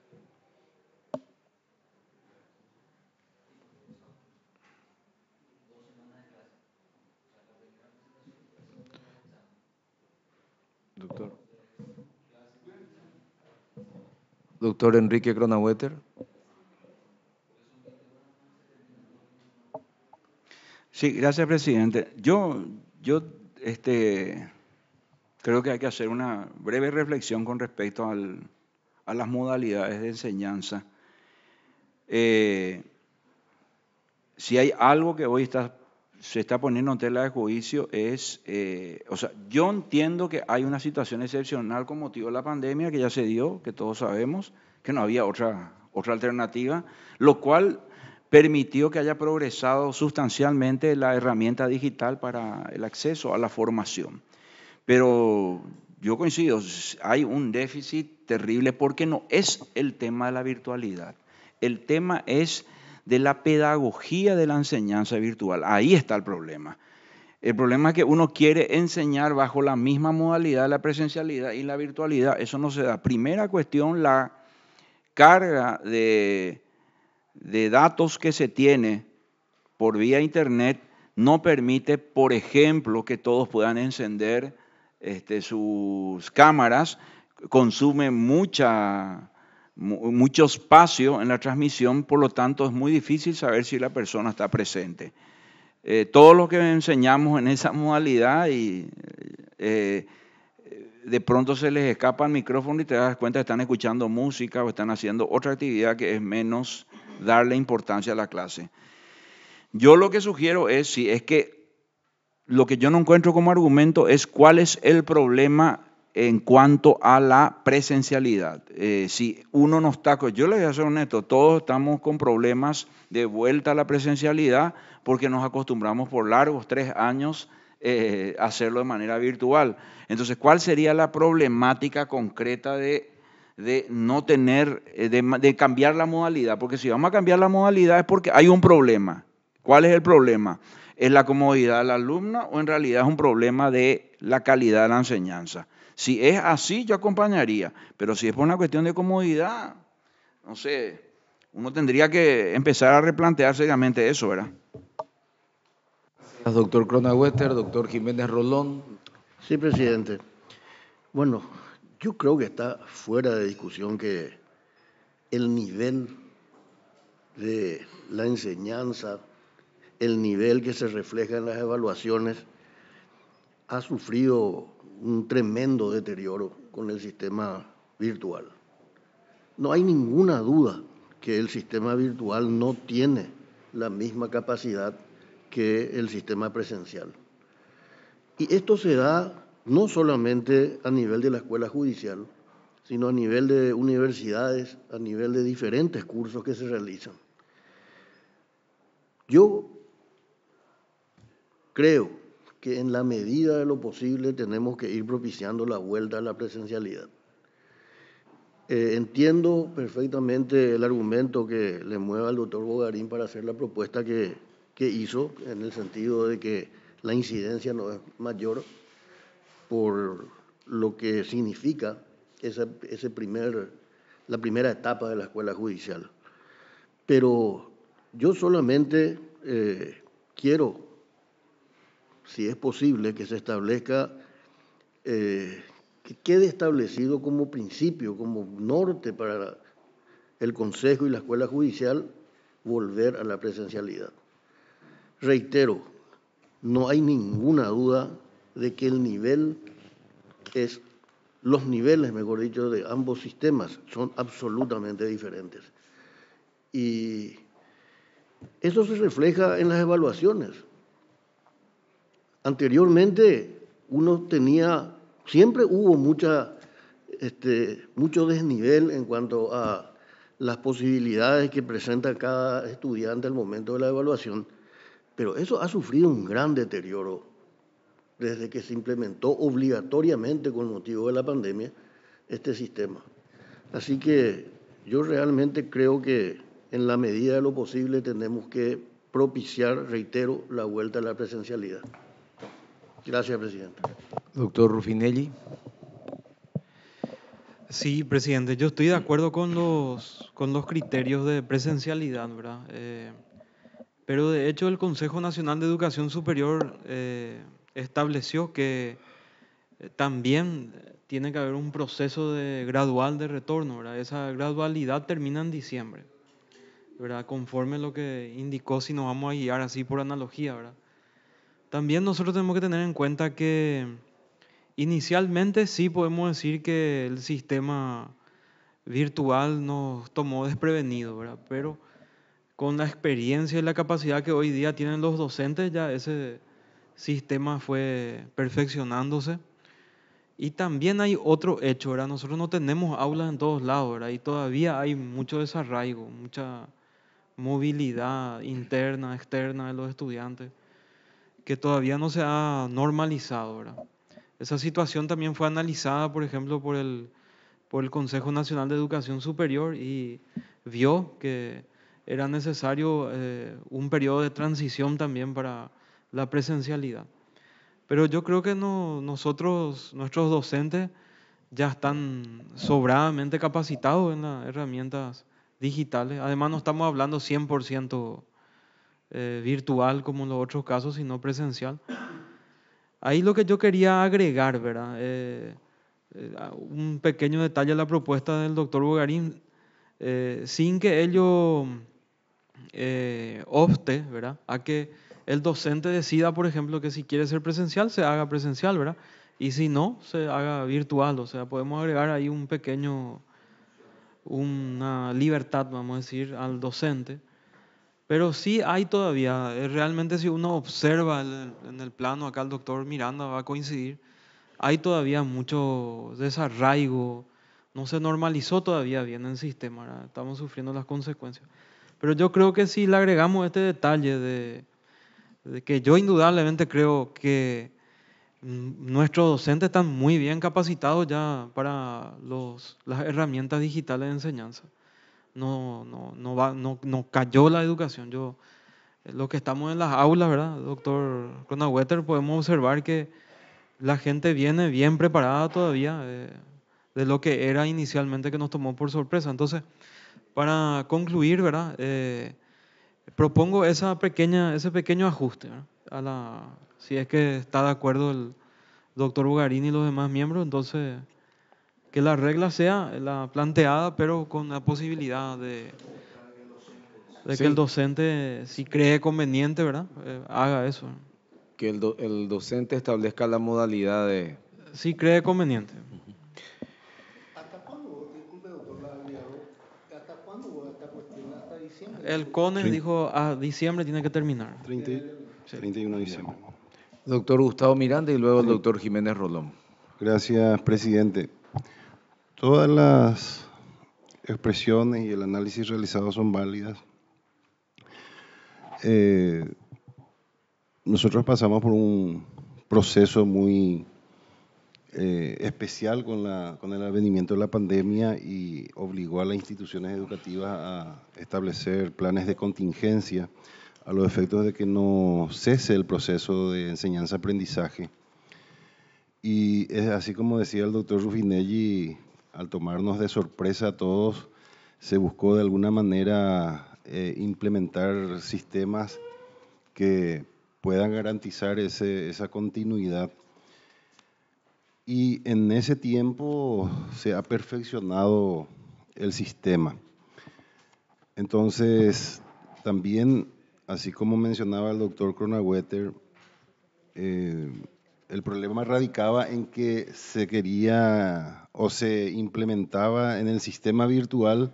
Doctor. Doctor Enrique Cronawetter. Sí, gracias, presidente. Yo, yo este, creo que hay que hacer una breve reflexión con respecto a las modalidades de enseñanza. Eh, si hay algo que hoy se está poniendo en tela de juicio es, eh, o sea, yo entiendo que hay una situación excepcional con motivo de la pandemia que ya se dio, que todos sabemos, que no había otra, otra alternativa, lo cual permitió que haya progresado sustancialmente la herramienta digital para el acceso a la formación. Pero yo coincido, hay un déficit terrible porque no es el tema de la virtualidad. El tema es de la pedagogía de la enseñanza virtual. Ahí está el problema. El problema es que uno quiere enseñar bajo la misma modalidad, la presencialidad y la virtualidad. Eso no se da. Primera cuestión, la carga de, de datos que se tiene por vía Internet no permite, por ejemplo, que todos puedan encender este, sus cámaras consumen mucha, mucho espacio en la transmisión, por lo tanto es muy difícil saber si la persona está presente. Eh, todo lo que enseñamos en esa modalidad y eh, eh, de pronto se les escapa el micrófono y te das cuenta que están escuchando música o están haciendo otra actividad que es menos darle importancia a la clase. Yo lo que sugiero es, si es que lo que yo no encuentro como argumento es cuál es el problema en cuanto a la presencialidad. Eh, si uno nos está, yo les voy a ser honesto, todos estamos con problemas de vuelta a la presencialidad porque nos acostumbramos por largos tres años eh, a hacerlo de manera virtual. Entonces, ¿cuál sería la problemática concreta de, no tener, eh, de, de, cambiar la modalidad? Porque si vamos a cambiar la modalidad es porque hay un problema. ¿Cuál es el problema? es la comodidad del alumno o en realidad es un problema de la calidad de la enseñanza. Si es así, yo acompañaría, pero si es por una cuestión de comodidad, no sé, uno tendría que empezar a replantear seriamente eso, ¿verdad? Gracias, doctor Crona Wester, doctor Jiménez Rolón. Sí, presidente. Bueno, yo creo que está fuera de discusión que el nivel de la enseñanza el nivel que se refleja en las evaluaciones ha sufrido un tremendo deterioro con el sistema virtual. No hay ninguna duda que el sistema virtual no tiene la misma capacidad que el sistema presencial. Y esto se da no solamente a nivel de la escuela judicial, sino a nivel de universidades, a nivel de diferentes cursos que se realizan. Yo Creo que en la medida de lo posible tenemos que ir propiciando la vuelta a la presencialidad. Eh, entiendo perfectamente el argumento que le mueve al doctor Bogarín para hacer la propuesta que, hizo, en el sentido de que la incidencia no es mayor por lo que significa ese primer, la primera etapa de la escuela judicial. Pero yo solamente eh, quiero si es posible, que se establezca, eh, que quede establecido como principio, como norte para el Consejo y la Escuela Judicial volver a la presencialidad. Reitero, no hay ninguna duda de que el nivel es, los niveles, mejor dicho, de ambos sistemas son absolutamente diferentes. Y eso se refleja en las evaluaciones anteriormente uno tenía, siempre hubo este, mucho desnivel en cuanto a las posibilidades que presenta cada estudiante al momento de la evaluación, pero eso ha sufrido un gran deterioro desde que se implementó obligatoriamente con motivo de la pandemia este sistema. Así que yo realmente creo que en la medida de lo posible tenemos que propiciar, reitero, la vuelta a la presencialidad. Gracias, presidente. Doctor Rufinelli. Sí, presidente, yo estoy de acuerdo con los, con los criterios de presencialidad, ¿verdad? Eh, pero de hecho el Consejo Nacional de Educación Superior eh, estableció que eh, también tiene que haber un proceso de gradual de retorno, ¿verdad? Esa gradualidad termina en diciembre, ¿verdad? Conforme lo que indicó, si nos vamos a guiar así por analogía, ¿verdad? También nosotros tenemos que tener en cuenta que inicialmente sí podemos decir que el sistema virtual nos tomó desprevenido, ¿verdad? Pero con la experiencia y la capacidad que hoy día tienen los docentes, ya ese sistema fue perfeccionándose. Y también hay otro hecho, ¿verdad? Nosotros no tenemos aulas en todos lados, ¿verdad? Y todavía hay mucho desarraigo, mucha movilidad interna, externa de los estudiantes que todavía no se ha normalizado. ¿verdad? Esa situación también fue analizada, por ejemplo, por el, por el Consejo Nacional de Educación Superior y vio que era necesario eh, un periodo de transición también para la presencialidad. Pero yo creo que nosotros, nuestros docentes, ya están sobradamente capacitados en las herramientas digitales. Además, no estamos hablando 100% eh, virtual como en los otros casos, sino presencial. Ahí lo que yo quería agregar, ¿verdad? Eh, eh, un pequeño detalle a la propuesta del doctor Bogarín, sin que ello opte, ¿verdad? A que el docente decida, por ejemplo, que si quiere ser presencial, se haga presencial, ¿verdad? Y si no, se haga virtual. O sea, podemos agregar ahí un pequeño, una libertad, vamos a decir, al docente pero sí hay todavía, eh, realmente si uno observa en el plano, acá el doctor Miranda va a coincidir, hay todavía mucho desarraigo, no se normalizó todavía bien el sistema, estamos sufriendo las consecuencias. Pero yo creo que si le agregamos este detalle de, que yo indudablemente creo que nuestros docentes están muy bien capacitados ya para las herramientas digitales de enseñanza no, no, va, no, cayó la educación. Yo, los que estamos en las aulas, ¿verdad? Doctor Cronawetter, podemos observar que la gente viene bien preparada todavía eh, de lo que era inicialmente que nos tomó por sorpresa. Entonces, para concluir, ¿verdad? Eh, propongo esa pequeña, ese pequeño ajuste, A la, si es que está de acuerdo el doctor Bugarín y los demás miembros, entonces que la regla sea eh, la planteada, pero con la posibilidad de, que el docente, si cree conveniente, ¿verdad? Eh, haga eso. Que el, docente establezca la modalidad de... Si cree conveniente. ¿Hasta cuándo, hasta cuándo El CONE dijo a diciembre tiene que terminar. 31 de diciembre. Doctor Gustavo Miranda y luego el doctor Jiménez Rolón. Gracias, presidente. Todas las expresiones y el análisis realizado son válidas. Eh, nosotros pasamos por un proceso muy eh, especial con, con, el advenimiento de la pandemia y obligó a las instituciones educativas a establecer planes de contingencia a los efectos de que no cese el proceso de enseñanza-aprendizaje. Y es así como decía el doctor Rufinelli, al tomarnos de sorpresa a todos, se buscó de alguna manera eh, implementar sistemas que puedan garantizar esa continuidad. Y en ese tiempo se ha perfeccionado el sistema. Entonces, también, así como mencionaba el doctor Kronawetter, eh, el problema radicaba en que se quería o se implementaba en el sistema virtual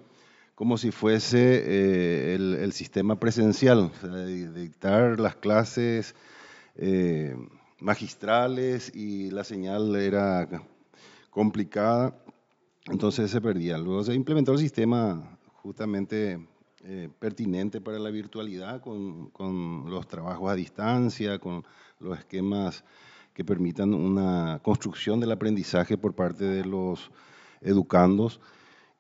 como si fuese eh, el, sistema presencial, dictar las clases eh, magistrales y la señal era complicada, entonces se perdía. Luego se implementó el sistema justamente eh, pertinente para la virtualidad, con, con, los trabajos a distancia, con los esquemas que permitan una construcción del aprendizaje por parte de los educandos.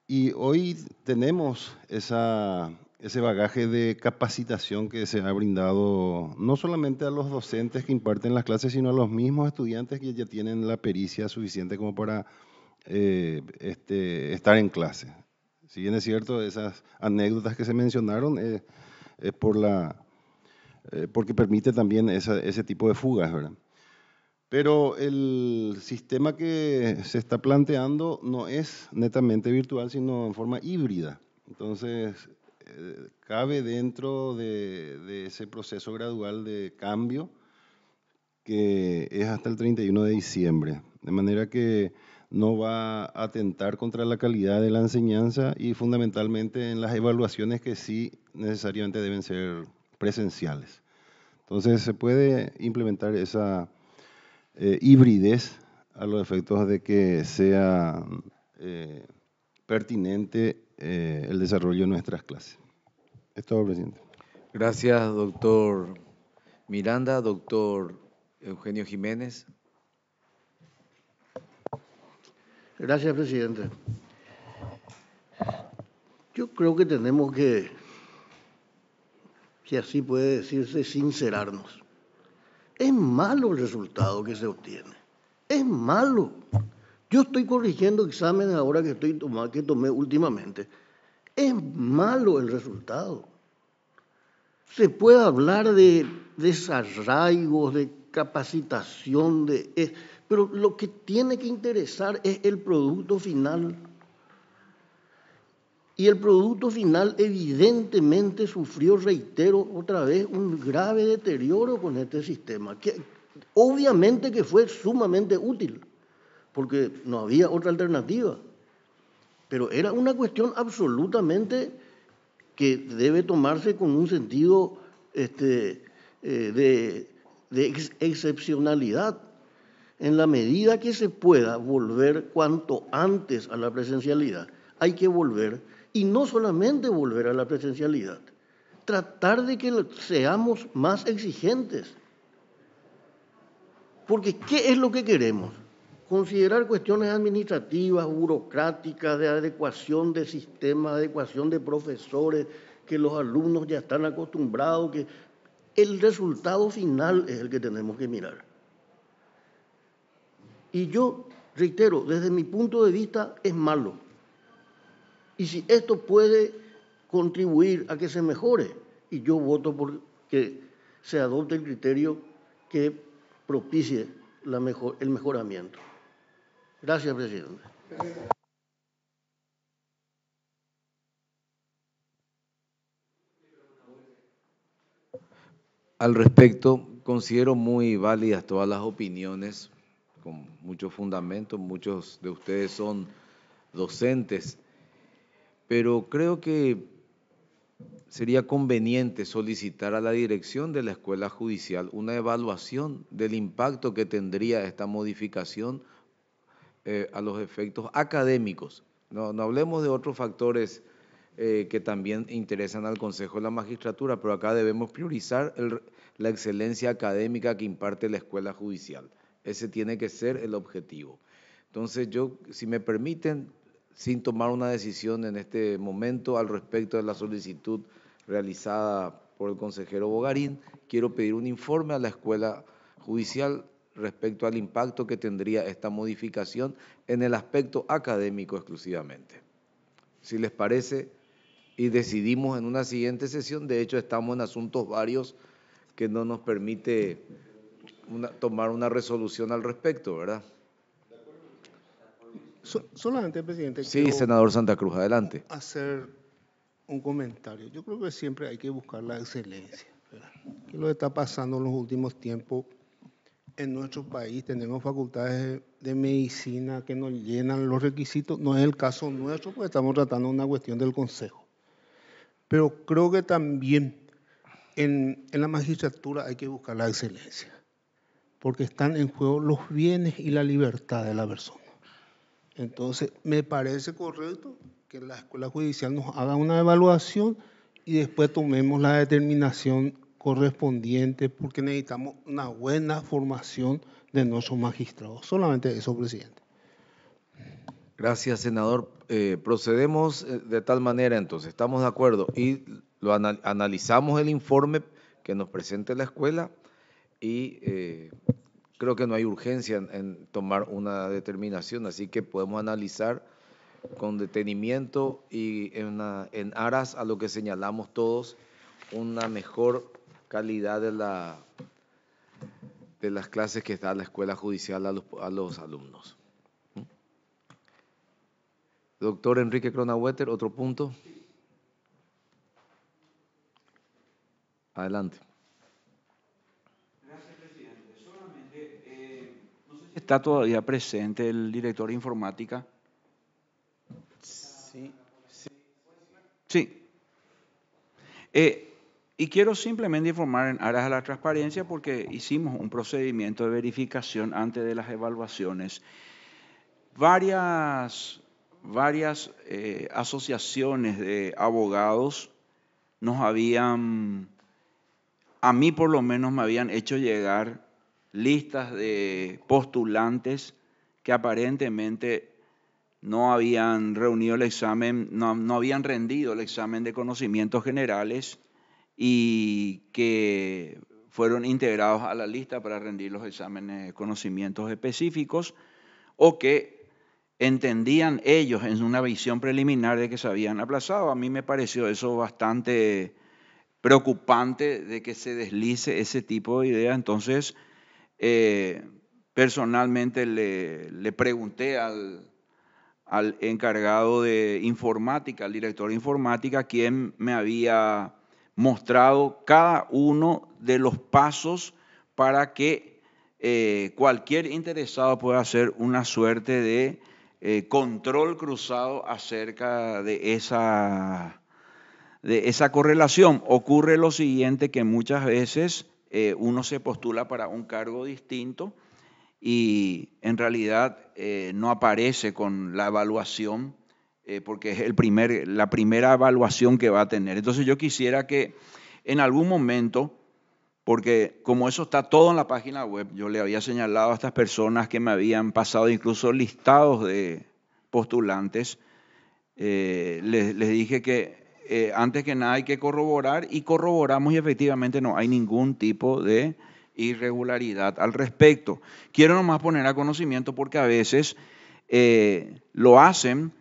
Y hoy tenemos esa, ese bagaje de capacitación que se ha brindado no solamente a los docentes que imparten las clases, sino a los mismos estudiantes que ya tienen la pericia suficiente como para eh, este, estar en clase. Si bien es cierto, esas anécdotas que se mencionaron eh, es por la, eh, porque permite también ese tipo de fugas, ¿verdad? Pero el sistema que se está planteando no es netamente virtual, sino en forma híbrida. Entonces, eh, cabe dentro de, de, ese proceso gradual de cambio que es hasta el 31 de diciembre. De manera que no va a atentar contra la calidad de la enseñanza y fundamentalmente en las evaluaciones que sí necesariamente deben ser presenciales. Entonces, se puede implementar esa eh, a los efectos de que sea eh, pertinente eh, el desarrollo de nuestras clases. Es todo, presidente. Gracias, doctor Miranda. Doctor Eugenio Jiménez. Gracias, presidente. Yo creo que tenemos que, si así puede decirse, sincerarnos. Es malo el resultado que se obtiene. Es malo. Yo estoy corrigiendo exámenes ahora que, estoy que tomé últimamente. Es malo el resultado. Se puede hablar de desarraigos, de capacitación, de, pero lo que tiene que interesar es el producto final. Y el producto final evidentemente sufrió, reitero otra vez, un grave deterioro con este sistema, que obviamente que fue sumamente útil, porque no había otra alternativa. Pero era una cuestión absolutamente que debe tomarse con un sentido este, eh, de, excepcionalidad. En la medida que se pueda volver cuanto antes a la presencialidad, hay que volver y no solamente volver a la presencialidad, tratar de que seamos más exigentes. Porque ¿qué es lo que queremos? Considerar cuestiones administrativas, burocráticas, de adecuación de sistemas, adecuación de profesores, que los alumnos ya están acostumbrados, que el resultado final es el que tenemos que mirar. Y yo reitero, desde mi punto de vista es malo y si esto puede contribuir a que se mejore. Y yo voto por que se adopte el criterio que propicie el mejoramiento. Gracias, presidente. Al respecto, considero muy válidas todas las opiniones, con mucho fundamento, Muchos de ustedes son docentes pero creo que sería conveniente solicitar a la dirección de la escuela judicial una evaluación del impacto que tendría esta modificación eh, a los efectos académicos. No, no hablemos de otros factores eh, que también interesan al Consejo de la Magistratura, pero acá debemos priorizar la excelencia académica que imparte la escuela judicial. Ese tiene que ser el objetivo. Entonces yo, si me permiten, sin tomar una decisión en este momento al respecto de la solicitud realizada por el consejero Bogarín, quiero pedir un informe a la escuela judicial respecto al impacto que tendría esta modificación en el aspecto académico exclusivamente. Si les parece, y decidimos en una siguiente sesión, de hecho estamos en asuntos varios que no nos permite tomar una resolución al respecto, ¿verdad? solamente, presidente. Sí, senador Santa Cruz, adelante. Hacer un comentario. Yo creo que siempre hay que buscar la excelencia. lo que está pasando en los últimos tiempos? En nuestro país tenemos facultades de medicina que nos llenan los requisitos. No es el caso nuestro, porque estamos tratando una cuestión del Consejo. Pero creo que también en la magistratura hay que buscar la excelencia, porque están en juego los bienes y la libertad de la persona. Entonces, me parece correcto que la escuela judicial nos haga una evaluación y después tomemos la determinación correspondiente porque necesitamos una buena formación de nuestros magistrados. Solamente eso, presidente. Gracias, senador. Eh, procedemos eh, de tal manera, entonces, estamos de acuerdo y lo analizamos el informe que nos presente la escuela y eh, creo que no hay urgencia en, tomar una determinación, así que podemos analizar con detenimiento y en, aras a lo que señalamos todos, una mejor calidad de, la, de las clases que da la escuela judicial a los, a los alumnos. ¿Mm? Doctor Enrique Cronawetter, otro punto. Adelante. está todavía presente el director de informática? Sí. Sí. Eh, y quiero simplemente informar en aras de la transparencia porque hicimos un procedimiento de verificación antes de las evaluaciones. Varias, varias eh, asociaciones de abogados nos habían, a mí por lo menos me habían hecho llegar listas de postulantes que aparentemente no habían reunido el examen, no, habían rendido el examen de conocimientos generales y que fueron integrados a la lista para rendir los exámenes de conocimientos específicos o que entendían ellos en una visión preliminar de que se habían aplazado. A mí me pareció eso bastante preocupante de que se deslice ese tipo de idea. Entonces, eh, personalmente le, pregunté al, al, encargado de informática, al director de informática, quien me había mostrado cada uno de los pasos para que eh, cualquier interesado pueda hacer una suerte de eh, control cruzado acerca de esa, de esa correlación. Ocurre lo siguiente que muchas veces eh, uno se postula para un cargo distinto y en realidad eh, no aparece con la evaluación eh, porque es el primer, la primera evaluación que va a tener. Entonces yo quisiera que en algún momento, porque como eso está todo en la página web, yo le había señalado a estas personas que me habían pasado incluso listados de postulantes, les, dije que eh, antes que nada hay que corroborar y corroboramos y efectivamente no hay ningún tipo de irregularidad al respecto. Quiero nomás poner a conocimiento porque a veces eh, lo hacen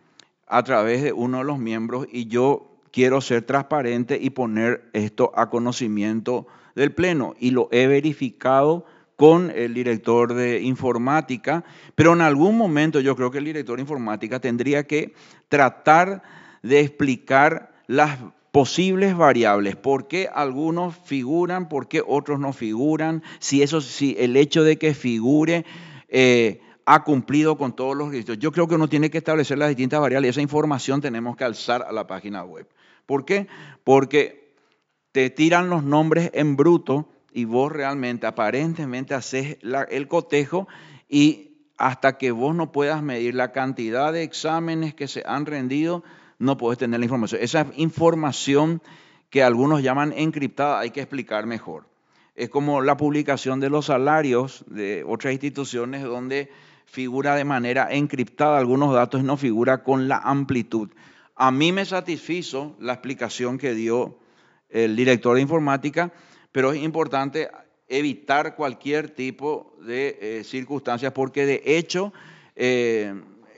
a través de uno de los miembros y yo quiero ser transparente y poner esto a conocimiento del Pleno y lo he verificado con el director de informática, pero en algún momento yo creo que el director de informática tendría que tratar de explicar las posibles variables, por qué algunos figuran, por qué otros no figuran, si eso, el hecho de que figure eh, ha cumplido con todos los requisitos. Yo creo que uno tiene que establecer las distintas variables y esa información tenemos que alzar a la página web. ¿Por qué? Porque te tiran los nombres en bruto y vos realmente, aparentemente, haces el cotejo y hasta que vos no puedas medir la cantidad de exámenes que se han rendido, no puedes tener la información. Esa información que algunos llaman encriptada hay que explicar mejor. Es como la publicación de los salarios de otras instituciones donde figura de manera encriptada algunos datos y no figura con la amplitud. A mí me satisfizo la explicación que dio el director de informática, pero es importante evitar cualquier tipo de eh, circunstancias porque de hecho eh,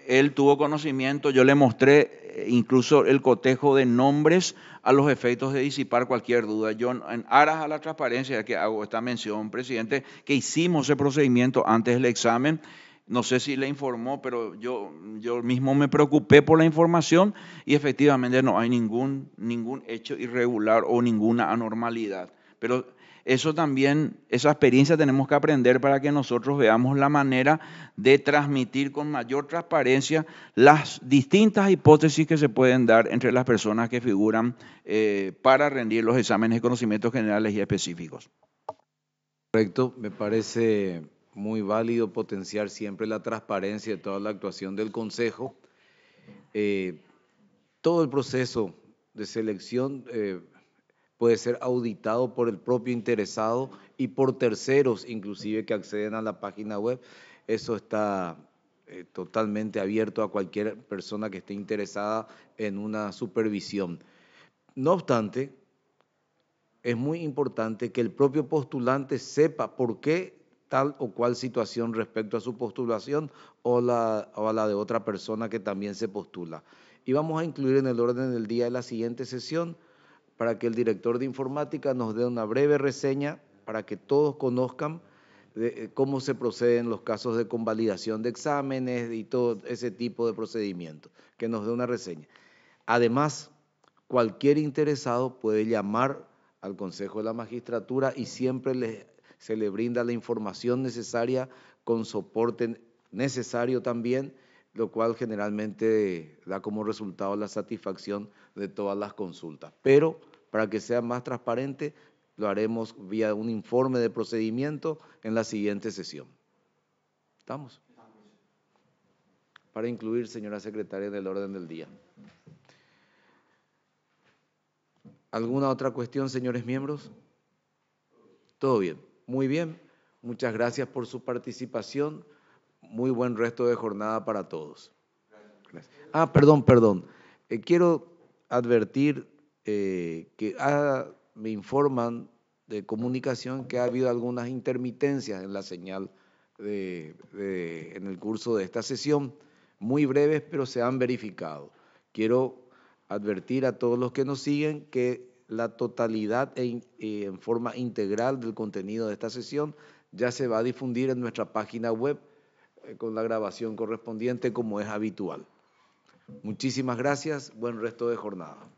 él tuvo conocimiento, yo le mostré eh, incluso el cotejo de nombres a los efectos de disipar cualquier duda. Yo, en aras a la transparencia, que hago esta mención, presidente, que hicimos ese procedimiento antes del examen. No sé si le informó, pero yo, yo mismo me preocupé por la información y efectivamente no hay ningún, ningún hecho irregular o ninguna anormalidad. Pero eso también, esa experiencia tenemos que aprender para que nosotros veamos la manera de transmitir con mayor transparencia las distintas hipótesis que se pueden dar entre las personas que figuran eh, para rendir los exámenes de conocimientos generales y específicos. Correcto, me parece muy válido potenciar siempre la transparencia de toda la actuación del Consejo. Eh, todo el proceso de selección eh, puede ser auditado por el propio interesado y por terceros inclusive que acceden a la página web. Eso está eh, totalmente abierto a cualquier persona que esté interesada en una supervisión. No obstante, es muy importante que el propio postulante sepa por qué tal o cual situación respecto a su postulación o, la, o a la de otra persona que también se postula. Y vamos a incluir en el orden del día de la siguiente sesión para que el director de informática nos dé una breve reseña para que todos conozcan eh, cómo se proceden los casos de convalidación de exámenes y todo ese tipo de procedimientos, que nos dé una reseña. Además, cualquier interesado puede llamar al Consejo de la Magistratura y siempre se le brinda la información necesaria con soporte necesario también, lo cual generalmente da como resultado la satisfacción de todas las consultas. Pero para que sea más transparente, lo haremos vía un informe de procedimiento en la siguiente sesión. ¿Estamos? Para incluir, señora secretaria, en el orden del día. ¿Alguna otra cuestión, señores miembros? Todo bien. Muy bien. Muchas gracias por su participación. Muy buen resto de jornada para todos. Ah, perdón, perdón. Eh, quiero advertir eh, que ah, me informan de comunicación que ha habido algunas intermitencias en la señal en el curso de esta sesión, muy breves, pero se han verificado. Quiero advertir a todos los que nos siguen que la totalidad y eh, en forma integral del contenido de esta sesión ya se va a difundir en nuestra página web eh, con la grabación correspondiente como es habitual. Muchísimas gracias, buen resto de jornada.